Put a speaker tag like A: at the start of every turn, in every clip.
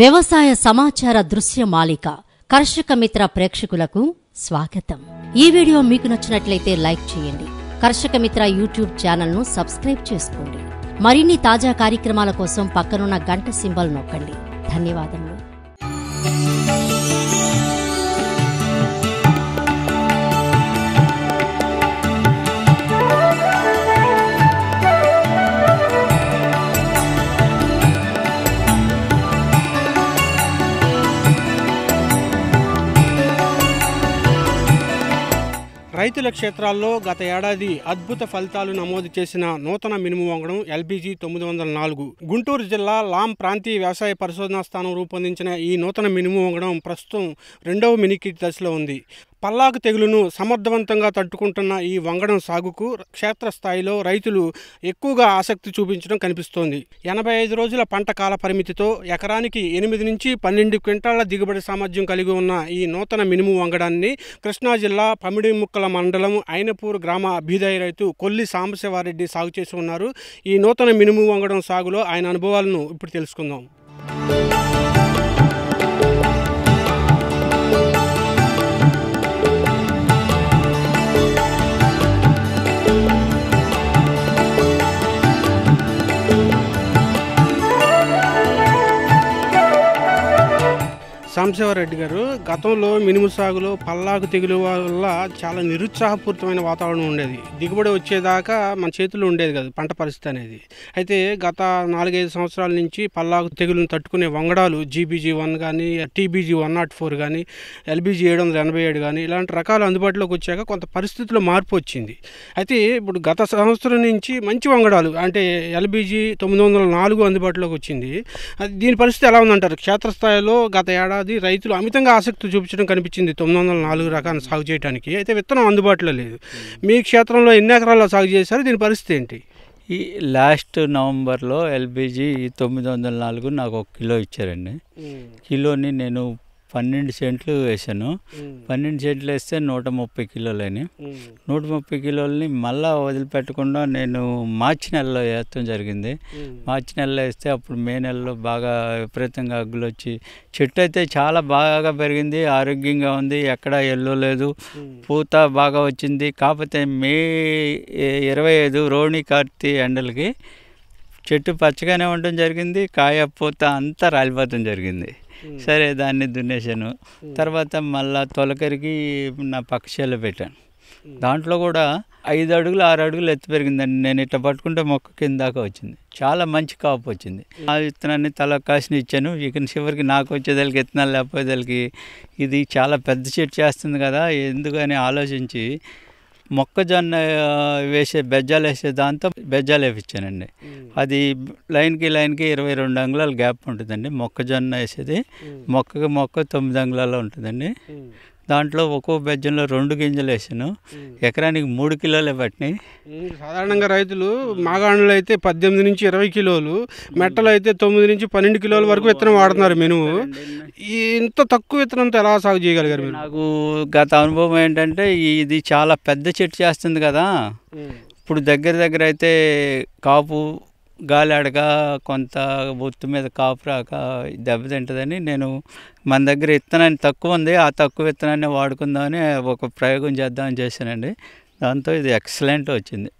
A: వ్యవసాయ సమాచార దృశ్య మాలిక కర్షక మిత్ర ప్రేక్షకులకు స్వాగతం ఈ వీడియో మీకు నచ్చినట్లయితే లైక్ చేయండి కర్షక మిత్ర యూట్యూబ్ ఛానల్ను సబ్స్క్రైబ్ చేసుకోండి మరిన్ని తాజా కార్యక్రమాల కోసం పక్కనున్న గంట సింబల్ నొక్కండి ధన్యవాదములు
B: ఆయిల క్షేత్రాల్లో గత ఏడాది అద్భుత ఫలితాలు నమోదు చేసిన నూతన మినుము వంగడం ఎల్బీజీ తొమ్మిది వందల నాలుగు గుంటూరు జిల్లా లాం ప్రాంతీయ వ్యవసాయ పరిశోధనా స్థానం రూపొందించిన ఈ నూతన మినుము వంగడం ప్రస్తుతం రెండవ మినికిట్ దశలో ఉంది పల్లాకు తెగులును సమర్థవంతంగా తట్టుకుంటున్న ఈ వంగడం సాగుకు క్షేత్రస్థాయిలో రైతులు ఎక్కువగా ఆసక్తి చూపించడం కనిపిస్తోంది ఎనభై ఐదు రోజుల పంట కాల పరిమితితో ఎకరానికి ఎనిమిది నుంచి పన్నెండు క్వింటాళ్ల దిగుబడి సామర్థ్యం కలిగి ఉన్న ఈ నూతన మినుము వంగడాన్ని కృష్ణా జిల్లా పమిడిముక్కల మండలం అయినపూర్ గ్రామ అభ్యుదయ రైతు కొల్లి సాంబశివారెడ్డి సాగు చేసి ఉన్నారు ఈ నూతన మినుము వంగడం సాగులో ఆయన అనుభవాలను ఇప్పుడు తెలుసుకుందాం రామశివారెడ్డి గారు గతంలో మినుము సాగులో పల్లాకు తెగులు వల్ల చాలా నిరుత్సాహపూరితమైన వాతావరణం ఉండేది దిగుబడి వచ్చేదాకా మన చేతుల్లో ఉండేది కదా పంట పరిస్థితి అనేది అయితే గత నాలుగైదు సంవత్సరాల నుంచి పల్లాకు తెగులను తట్టుకునే వంగడాలు జీబీజీ వన్ కానీ టీబీజీ వన్ నాట్ ఫోర్ కానీ ఎల్బీజీ ఏడు వందల ఎనభై ఏడు కానీ ఇలాంటి రకాలు అందుబాటులోకి వచ్చాక కొంత పరిస్థితుల్లో మార్పు వచ్చింది అయితే ఇప్పుడు గత సంవత్సరం నుంచి మంచి వంగడాలు అంటే ఎల్బీజీ తొమ్మిది వందల నాలుగు అందుబాటులోకి వచ్చింది దీని పరిస్థితి ఎలా ఉందంటారు క్షేత్రస్థాయిలో గత ఏడాది అనేది రైతులు అమితంగా ఆసక్తి చూపించడం కనిపించింది తొమ్మిది వందల నాలుగు రకాలు సాగు చేయడానికి అయితే విత్తనం అందుబాటులో లేదు hmm. మీ క్షేత్రంలో ఎన్ని ఎకరాల్లో సాగు చేశారు దీని పరిస్థితి ఏంటి ఈ లాస్ట్ నవంబర్లో ఎల్పిజి
A: తొమ్మిది వందల నాలుగు నాకు ఒక కిలో ఇచ్చారండి hmm. కిలోని నేను పన్నెండు సెంట్లు వేసాను పన్నెండు సెంట్లు వేస్తే నూట ముప్పై కిలోలని నూట ముప్పై కిలోలని మళ్ళీ వదిలిపెట్టకుండా నేను మార్చి నెలలో వేస్తాం జరిగింది మార్చి నెలలో వేస్తే అప్పుడు మే నెలలో బాగా విపరీతంగా అగ్గులు వచ్చి చెట్టు అయితే చాలా బాగా పెరిగింది ఆరోగ్యంగా ఉంది ఎక్కడా ఎల్లు లేదు పూత బాగా వచ్చింది కాకపోతే మే ఇరవై ఐదు రోణి కార్తి ఎండలకి చెట్టు పచ్చగానే ఉండడం జరిగింది కాయ పూత అంతా రాలిపోతం జరిగింది సరే దాన్ని దున్నేశాను తర్వాత మళ్ళా తొలకరికి నా పక్షాలు పెట్టాను దాంట్లో కూడా ఐదు అడుగులు ఆరు అడుగులు ఎత్తు పెరిగిందండి నేను ఇట్లా పట్టుకుంటే మొక్క కింద దాకా వచ్చింది చాలా మంచి కాపు వచ్చింది ఆ విత్తనాన్ని తల కాసిన ఇచ్చాను ఇక చివరికి నాకు వచ్చేదానికి విత్తనాలు లేకపోయేదానికి ఇది చాలా పెద్ద చెట్టు చేస్తుంది కదా ఎందుకని ఆలోచించి మొక్కజొన్న వేసే బెజ్జాలు వేసే దాంతో బెజ్జాలు వేపించానండి అది లైన్కి లైన్కి ఇరవై రెండు అంగుళాల గ్యాప్ ఉంటుందండి మొక్కజొన్న వేసేది మొక్కకి మొక్క తొమ్మిది అంగుళాలు ఉంటుందండి దాంట్లో ఒక్కో బెజ్జంలో రెండు గింజలు వేసాను ఎకరానికి మూడు కిలోలు పట్టినాయి
B: సాధారణంగా రైతులు మాగాణులు అయితే పద్దెనిమిది నుంచి ఇరవై కిలోలు మెట్టలు అయితే తొమ్మిది నుంచి పన్నెండు కిలోల వరకు విత్తనం వాడుతున్నారు మినుము ఇంత తక్కువ విత్తనంతో ఎలా సాగు
A: చేయగలిగారు నాకు గత అనుభవం ఏంటంటే ఇది చాలా పెద్ద చెట్టు చేస్తుంది కదా ఇప్పుడు దగ్గర దగ్గర అయితే కాపు గాలి కొంత ఒత్తు మీద కాపు రాక దెబ్బతింటుందని నేను మన దగ్గర విత్తనాన్ని తక్కువ ఉంది ఆ తక్కువ విత్తనాన్ని వాడుకుందామని ఒక ప్రయోగం చేద్దామని చేశానండి దాంతో ఇది ఎక్సలెంట్ వచ్చింది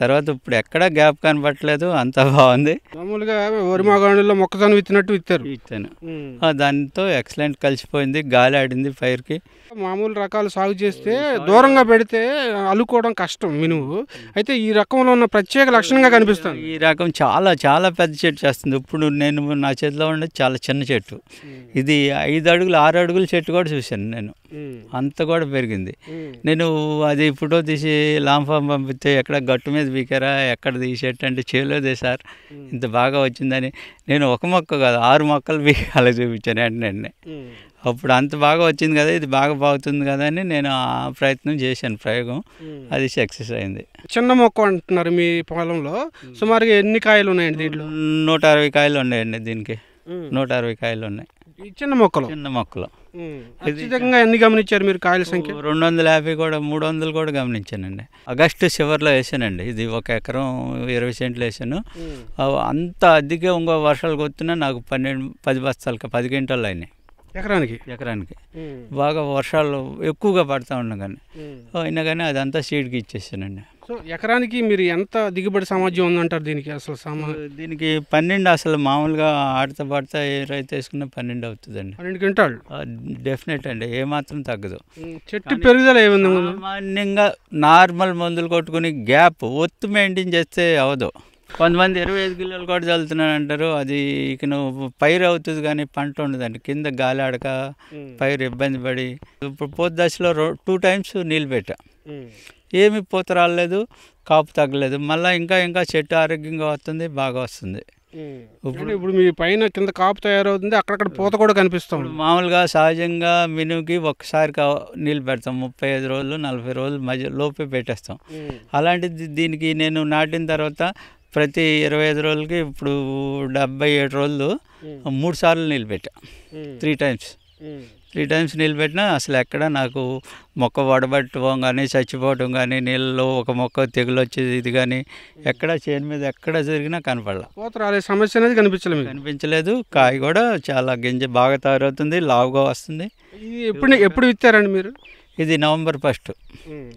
A: తర్వాత ఇప్పుడు ఎక్కడా గ్యాప్ కనపట్లేదు అంత బాగుంది
B: మామూలుగా వరి
A: మొక్కజొన్న విత్తినట్టు విత్తారు విత్తాను దాంతో ఎక్సలెంట్ కలిసిపోయింది గాలి ఆడింది
B: కి మామూలు రకాలు సాగు చేస్తే దూరంగా పెడితే అల్లుకోవడం కష్టం మినుము అయితే ఈ రకంలో ఉన్న ప్రత్యేక లక్షణంగా కనిపిస్తుంది ఈ రకం చాలా చాలా పెద్ద చెట్టు చేస్తుంది ఇప్పుడు
A: నేను నా చేతిలో ఉండేది చాలా చిన్న చెట్టు ఇది ఐదు అడుగులు ఆరు అడుగుల చెట్టు కూడా చూశాను నేను అంత కూడా పెరిగింది నేను అది ఫోటో తీసి తీసి లాంఫామ్ పంపిస్తే ఎక్కడ గట్టు మీద పీకారా ఎక్కడ తీసేటంటే అంటే చేలోదే సార్ ఇంత బాగా వచ్చిందని నేను ఒక మొక్క కాదు ఆరు మొక్కలు పీకాలి చూపించాను వెంటనే అప్పుడు అంత బాగా వచ్చింది కదా ఇది బాగా బాగుతుంది కదా అని నేను ఆ ప్రయత్నం చేశాను ప్రయోగం అది సక్సెస్ అయింది చిన్న మొక్క అంటున్నారు మీ పొలంలో సుమారుగా ఎన్ని కాయలు ఉన్నాయండి దీంట్లో నూట అరవై కాయలు ఉన్నాయండి దీనికి నూట అరవై కాయలు ఉన్నాయి చిన్న మొక్కలు చిన్న మొక్కలు ఖచ్చితంగా ఎన్ని గమనించారు మీరు కాయల సంఖ్య రెండు వందల యాభై కూడా మూడు వందలు కూడా గమనించానండి ఆగస్టు చివరిలో వేసానండి ఇది ఒక ఎకరం ఇరవై సెంట్లు వేసాను అంత అద్దెకే ఇంకో వర్షాలు కొత్తున్నా నాకు పన్నెండు పది బస్తాలు పది గంటలు అయినాయి ఎకరానికి ఎకరానికి బాగా వర్షాలు ఎక్కువగా పడతా ఉన్నా కానీ అయినా కానీ అదంతా సీడ్కి ఇచ్చేసానండి
B: సో ఎకరానికి మీరు ఎంత దిగుబడి సామర్థ్యం ఉందంటారు దీనికి అసలు సామా దీనికి పన్నెండు అసలు
A: మామూలుగా ఆడతా పడితే ఏ రైతు వేసుకున్నా పన్నెండు అవుతుందండి పన్నెండు క్వింటాలు డెఫినెట్ అండి ఏమాత్రం తగ్గదు చెట్టు పెరుగుదల ఏముంది సామాన్యంగా నార్మల్ మందులు కొట్టుకుని గ్యాప్ ఒత్తు మెయింటైన్ చేస్తే అవదు కొంతమంది ఇరవై ఐదు కిలోలు కూడా చల్లుతున్నాను అంటారు అది ఇక నువ్వు పైరు అవుతుంది కానీ పంట ఉండదండి కింద గాలి ఆడక పైరు ఇబ్బంది పడి ఇప్పుడు పోత దశలో టూ టైమ్స్ నీళ్ళు పెట్టా ఏమి పూత రాలేదు కాపు తగ్గలేదు మళ్ళీ ఇంకా ఇంకా చెట్టు ఆరోగ్యంగా వస్తుంది బాగా వస్తుంది ఇప్పుడు
B: ఇప్పుడు మీ పైన కింద కాపు తయారవుతుంది అక్కడక్కడ పూత కూడా కనిపిస్తుంది
A: మామూలుగా సహజంగా మినుకి ఒకసారి నీళ్ళు పెడతాం ముప్పై ఐదు రోజులు నలభై రోజులు మధ్య లోపే పెట్టేస్తాం అలాంటిది దీనికి నేను నాటిన తర్వాత ప్రతి ఇరవై ఐదు రోజులకి ఇప్పుడు డెబ్బై ఏడు రోజులు మూడు సార్లు నిలబెట్టా త్రీ టైమ్స్ త్రీ టైమ్స్ నిలబెట్టినా అసలు ఎక్కడ నాకు మొక్క వడబట్టడం కానీ చచ్చిపోవటం కానీ నీళ్ళలో ఒక మొక్క తెగులు వచ్చేది ఇది కానీ ఎక్కడ చేను మీద ఎక్కడ జరిగినా
B: కనపడలా సమస్య అనేది కనిపించలేదు
A: కనిపించలేదు కాయ కూడా చాలా గింజ బాగా తయారవుతుంది లావుగా వస్తుంది ఎప్పుడు ఎప్పుడు ఇచ్చారండి మీరు ఇది నవంబర్ ఫస్ట్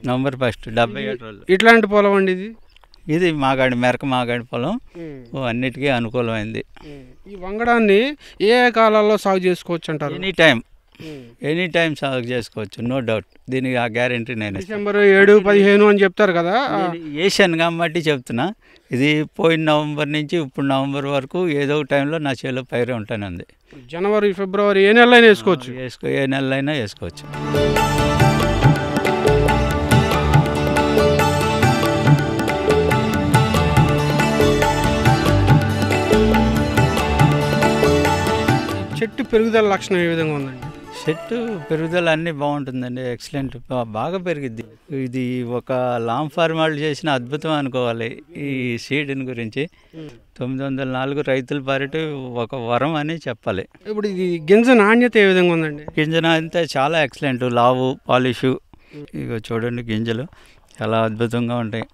A: నవంబర్ ఫస్ట్ డెబ్బై ఏడు రోజులు ఇట్లాంటి పొలం అండి ఇది ఇది మాగాడి మెరక మాగాడి పొలం అన్నిటికీ అనుకూలమైంది ఈ వంగడాన్ని ఏ కాలాల్లో సాగు చేసుకోవచ్చు అంటారు ఎనీ టైం ఎనీ టైం సాగు చేసుకోవచ్చు నో డౌట్ దీనికి ఆ గ్యారంటీ నేను
B: డిసెంబర్ ఏడు పదిహేను అని చెప్తారు కదా
A: ఏషియన్ కాబట్టి చెప్తున్నా ఇది పోయిన నవంబర్ నుంచి ఇప్పుడు నవంబర్ వరకు ఏదో ఒక టైంలో నా చేలో పైరే ఉంటానంది
B: జనవరి ఫిబ్రవరి ఏ నెలైనా వేసుకోవచ్చు వేసుకో ఏ నెలలైనా వేసుకోవచ్చు చెట్టు పెరుగుదల లక్షణం ఏ విధంగా ఉందండి చెట్టు పెరుగుదల
A: అన్ని బాగుంటుందండి ఎక్సలెంట్ బాగా పెరిగిద్ది ఇది ఒక లాంగ్ ఫార్మ్ చేసిన అద్భుతం అనుకోవాలి ఈ సీడ్ని గురించి తొమ్మిది వందల నాలుగు రైతుల పారిటి ఒక వరం అని చెప్పాలి
B: ఇప్పుడు ఇది గింజ నాణ్యత ఏ విధంగా ఉందండి
A: గింజ నాణ్యత చాలా ఎక్సలెంట్ లావు పాలిషు ఇక చూడండి గింజలు చాలా అద్భుతంగా ఉంటాయి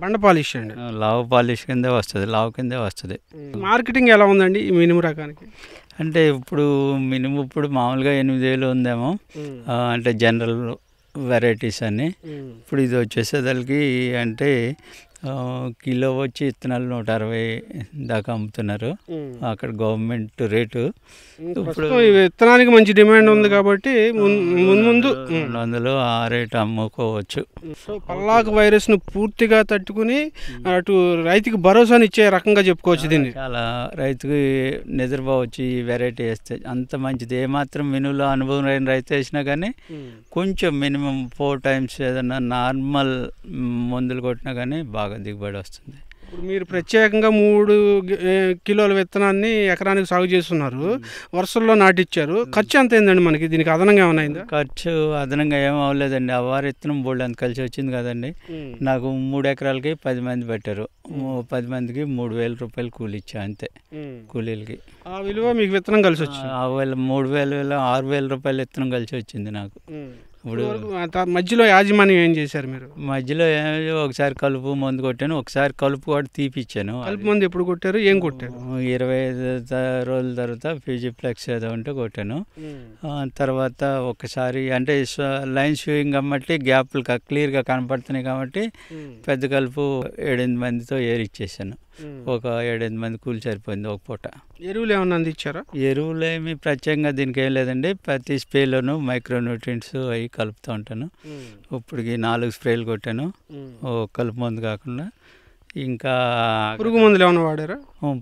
A: బండ పాలిష్ అండి లావు పాలిష్ కిందే వస్తుంది లావు కిందే వస్తుంది మార్కెటింగ్ ఎలా ఉందండి ఈ మినిమం రకానికి అంటే ఇప్పుడు మినిమం ఇప్పుడు మామూలుగా ఎనిమిది వేలు ఉందేమో అంటే జనరల్ వెరైటీస్ అని ఇప్పుడు ఇది వచ్చేసేదానికి అంటే కిలో వచ్చి ఇత్తనాలు నూట అరవై దాకా అమ్ముతున్నారు అక్కడ గవర్నమెంట్ రేటు ఇప్పుడు
B: విత్తనానికి మంచి డిమాండ్ ఉంది కాబట్టి ముందు ముందు రెండు
A: వందలు ఆ రేటు అమ్ముకోవచ్చు
B: పల్లాకు వైరస్ ను పూర్తిగా తట్టుకుని అటు రైతుకి భరోసాని ఇచ్చే రకంగా చెప్పుకోవచ్చు దీన్ని చాలా
A: రైతుకి నిద్రపోవచ్చు ఈ వెరైటీ వేస్తే అంత మంచిది ఏమాత్రం మినులో అనుభవం లేని రైతు వేసినా కానీ కొంచెం మినిమం ఫోర్ టైమ్స్ ఏదైనా నార్మల్ మందులు కొట్టినా కానీ బాగా బాగా దిగుబడి వస్తుంది
B: ఇప్పుడు మీరు ప్రత్యేకంగా మూడు కిలోల విత్తనాన్ని ఎకరానికి సాగు చేస్తున్నారు వరుసల్లో నాటిచ్చారు ఖర్చు ఎంత అయిందండి మనకి దీనికి అదనంగా
A: ఏమైనా ఖర్చు అదనంగా ఏం అవ్వలేదండి ఆ వారి విత్తనం బోల్డ్ అంత కలిసి వచ్చింది కదండి నాకు మూడు ఎకరాలకి పది మంది పెట్టారు పది మందికి మూడు వేల రూపాయలు కూలి ఇచ్చా అంతే కూలీలకి ఆ విలువ మీకు విత్తనం కలిసి వచ్చింది ఆ వేల మూడు వేల ఆరు వేల రూపాయలు విత్తనం కలిసి వచ్చింది నాకు ఇప్పుడు మధ్యలో యాజమాన్యం ఏం చేశారు మీరు మధ్యలో ఒకసారి కలుపు మందు కొట్టాను ఒకసారి కలుపు కూడా తీపిచ్చాను కలుపు మందు ఎప్పుడు కొట్టారు ఏం కొట్టారు ఇరవై ఐదు రోజుల తర్వాత పీజీ ఫ్లెక్స్ ఏదో ఉంటే కొట్టాను తర్వాత ఒకసారి అంటే లైన్ షూయింగ్ కాబట్టి గ్యాప్లు క్లియర్గా కనపడుతున్నాయి కాబట్టి పెద్ద కలుపు ఏడెనిమిది మందితో ఏరిచ్చేసాను ఒక ఏడెనిమిది మంది కూలి సరిపోయింది ఒక పూట ఎరువులు ఏమైనా అందించారా ఎరువులు ఏమి ప్రత్యేకంగా దీనికి ఏం లేదండి ప్రతి స్ప్రేలోను మైక్రోన్యూట్రియంట్స్ అవి కలుపుతూ ఉంటాను ఇప్పటికి నాలుగు స్ప్రేలు కొట్టాను కలుపు మందు కాకుండా ఇంకా పురుగు మందులు ఏమైనా వాడారా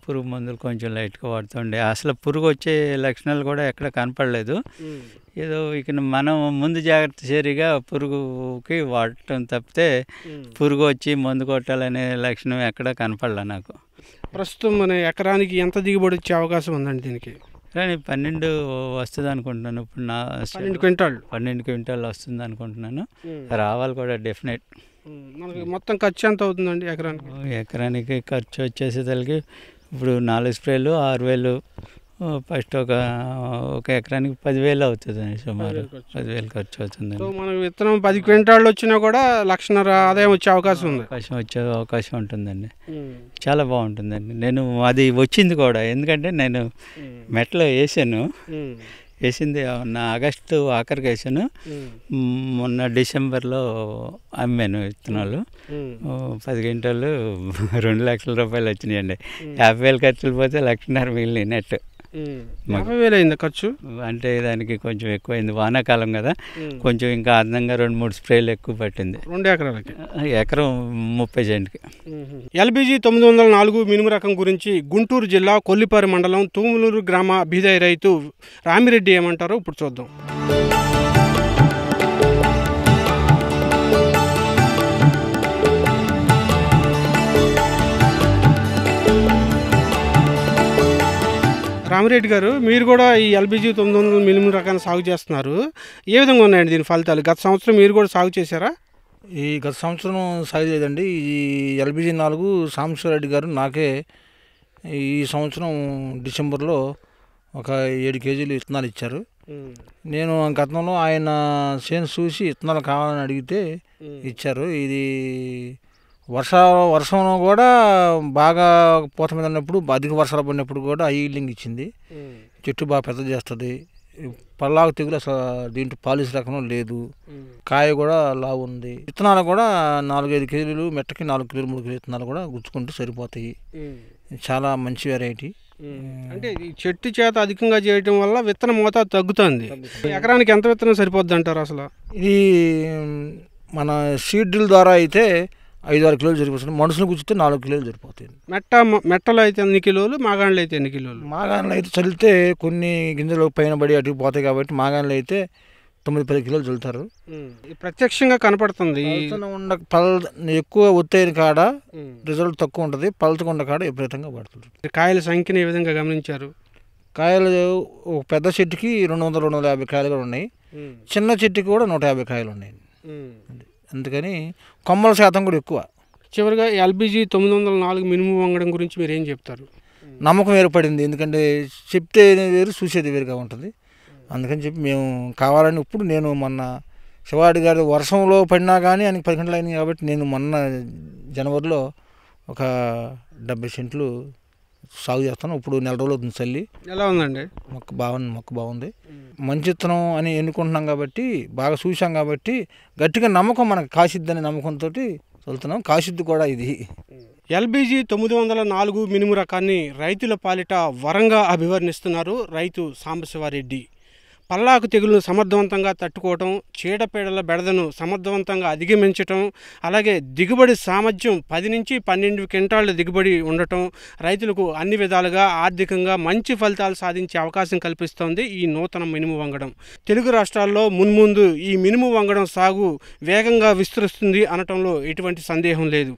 A: పురుగు మందులు కొంచెం లైట్గా వాడుతుండే అసలు పురుగు వచ్చే లక్షణాలు కూడా ఎక్కడ కనపడలేదు ఏదో ఇక మనం ముందు జాగ్రత్త చేరిగా పురుగుకి వాడటం తప్పితే పురుగు వచ్చి మందు కొట్టాలనే లక్షణం ఎక్కడ కనపడలే నాకు
B: ప్రస్తుతం మన ఎకరానికి ఎంత దిగుబడి వచ్చే అవకాశం ఉందండి దీనికి
A: కానీ పన్నెండు వస్తుంది అనుకుంటున్నాను ఇప్పుడు నా పన్నెండు క్వింటాల్ పన్నెండు క్వింటాల్ వస్తుంది అనుకుంటున్నాను రావాలి కూడా డెఫినెట్ మనకి మొత్తం
B: ఖర్చు ఎంత అవుతుందండి
A: ఎకరానికి ఎకరానికి ఖర్చు వచ్చేసేసరికి ఇప్పుడు నాలుగు స్ప్రేలు ఆరు వేలు ఫస్ట్ ఒక ఒక ఎకరానికి పదివేలు అవుతుందండి సుమారు పదివేలు ఖర్చు అవుతుంది మనకి
B: మనం విత్తనం పది క్వింటాళ్ళు వచ్చినా కూడా లక్షన్నర ఆదాయం వచ్చే అవకాశం
A: ఉంది అవకాశం వచ్చే అవకాశం ఉంటుందండి చాలా బాగుంటుందండి నేను అది వచ్చింది కూడా ఎందుకంటే నేను మెట్లు వేసాను వేసింది నా ఆగస్టు ఆఖరికి వేసాను మొన్న డిసెంబర్లో అమ్మాను విత్తనాలు పది గంటలు రెండు లక్షల రూపాయలు వచ్చినాయండి యాభై వేలు ఖర్చులు పోతే లక్షన్నర మిగిలినట్టు యాభై వేలు అయింది ఖర్చు అంటే దానికి కొంచెం ఎక్కువైంది వానాకాలం కదా కొంచెం ఇంకా అందంగా రెండు మూడు స్ప్రేలు ఎక్కువ పట్టింది రెండు ఎకరాలకి ఎకరం
B: ముప్పై సెంట్కి ఎల్బిజి తొమ్మిది వందల నాలుగు మినుము రకం గురించి గుంటూరు జిల్లా కొల్లిపారి మండలం తూములూరు గ్రామ బీదాయి రైతు రామిరెడ్డి ఏమంటారో ఇప్పుడు చూద్దాం రామిరెడ్డి గారు మీరు కూడా ఈ ఎల్బిజి తొమ్మిది వందల మినిమం రకాన్ని సాగు చేస్తున్నారు ఏ విధంగా ఉన్నాయండి దీని ఫలితాలు గత సంవత్సరం మీరు కూడా సాగు చేశారా ఈ గత సంవత్సరం సాగు ఏదండి ఈ ఎల్బిజి నాలుగు రెడ్డి గారు నాకే ఈ సంవత్సరం డిసెంబర్లో ఒక ఏడు కేజీలు విత్తనాలు ఇచ్చారు నేను గతంలో ఆయన చేను చూసి విత్తనాలు కావాలని అడిగితే ఇచ్చారు ఇది వర్ష వర్షంలో కూడా బాగా పూత మీద ఉన్నప్పుడు అధిక వర్షాలు పడినప్పుడు కూడా హై ఇచ్చింది చెట్టు బాగా పెద్ద చేస్తుంది పల్లాకు తెగులు అసలు దీంట్లో పాలిష్ రకం లేదు కాయ కూడా లా ఉంది విత్తనాలు కూడా నాలుగైదు కేజీలు మెట్టకి నాలుగు కిలోలు మూడు కేజీ విత్తనాలు కూడా గుచ్చుకుంటే సరిపోతాయి చాలా మంచి వెరైటీ అంటే చెట్టు చేత అధికంగా చేయటం వల్ల విత్తన మోతాదు తగ్గుతుంది ఎకరానికి ఎంత విత్తనం సరిపోద్ది అంటారు అసలు ఇది మన సీడ్ డ్రిల్ ద్వారా అయితే ఐదు ఆరు కిలోలు జరిపిస్తుంది మనుషులు కూర్చుంటే నాలుగు కిలోలు జరిపోతుంది మెట్ట మెట్టలో అయితే ఎన్ని కిలోలు మాగాణలు అయితే ఎన్ని కిలోలు మాగాణలు అయితే చల్లితే కొన్ని గింజలు పైన పడి అటు పోతాయి కాబట్టి మాగాణలు అయితే తొమ్మిది పది కిలోలు చల్లుతారు ప్రత్యక్షంగా కనపడుతుంది ఉండ పల్ ఎక్కువ ఒత్తైన కాడ రిజల్ట్ తక్కువ ఉంటుంది పలుచుకున్న కాడ విపరీతంగా పడుతుంది కాయల సంఖ్యను ఏ విధంగా గమనించారు కాయలు ఒక పెద్ద చెట్టుకి రెండు వందల రెండు వందల యాభై కాయలు కూడా ఉన్నాయి చిన్న చెట్టుకి కూడా నూట యాభై కాయలు ఉన్నాయి అందుకని కొమ్మల శాతం కూడా ఎక్కువ చివరిగా ఎల్బీజీ తొమ్మిది వందల నాలుగు మినిమం వంగడం గురించి మీరు ఏం చెప్తారు నమ్మకం ఏర్పడింది ఎందుకంటే చెప్తే వేరు చూసేది వేరుగా ఉంటుంది అందుకని చెప్పి మేము కావాలని ఇప్పుడు నేను మొన్న శివాడి గారు వర్షంలో పడినా కానీ ఆయనకి పది గంటలు అయినాయి కాబట్టి నేను మొన్న జనవరిలో ఒక డెబ్బై సెంట్లు సాగు చేస్తాను ఇప్పుడు నెల రోజులు అవుతుంది చల్లి ఎలా ఉందండి మొక్క బాగుంది మొక్క బాగుంది మంచి ఇత్తనం అని ఎన్నుకుంటున్నాం కాబట్టి బాగా చూసాం కాబట్టి గట్టిగా నమ్మకం మనకు కాసిద్ది నమ్మకంతో వెళ్తున్నాం కాసిద్ది కూడా ఇది ఎల్బిజి తొమ్మిది వందల నాలుగు మినుము రకాన్ని రైతుల పాలిట వరంగా అభివర్ణిస్తున్నారు రైతు సాంబశివారెడ్డి పల్లాకు తెగులను సమర్థవంతంగా తట్టుకోవటం చీడపీడల బెడదను సమర్థవంతంగా అధిగమించటం అలాగే దిగుబడి సామర్థ్యం పది నుంచి పన్నెండు క్వింటాళ్ళ దిగుబడి ఉండటం రైతులకు అన్ని విధాలుగా ఆర్థికంగా మంచి ఫలితాలు సాధించే అవకాశం కల్పిస్తోంది ఈ నూతన మినుము వంగడం తెలుగు రాష్ట్రాల్లో మున్ముందు ఈ మినుము వంగడం సాగు వేగంగా విస్తరిస్తుంది అనటంలో ఎటువంటి సందేహం లేదు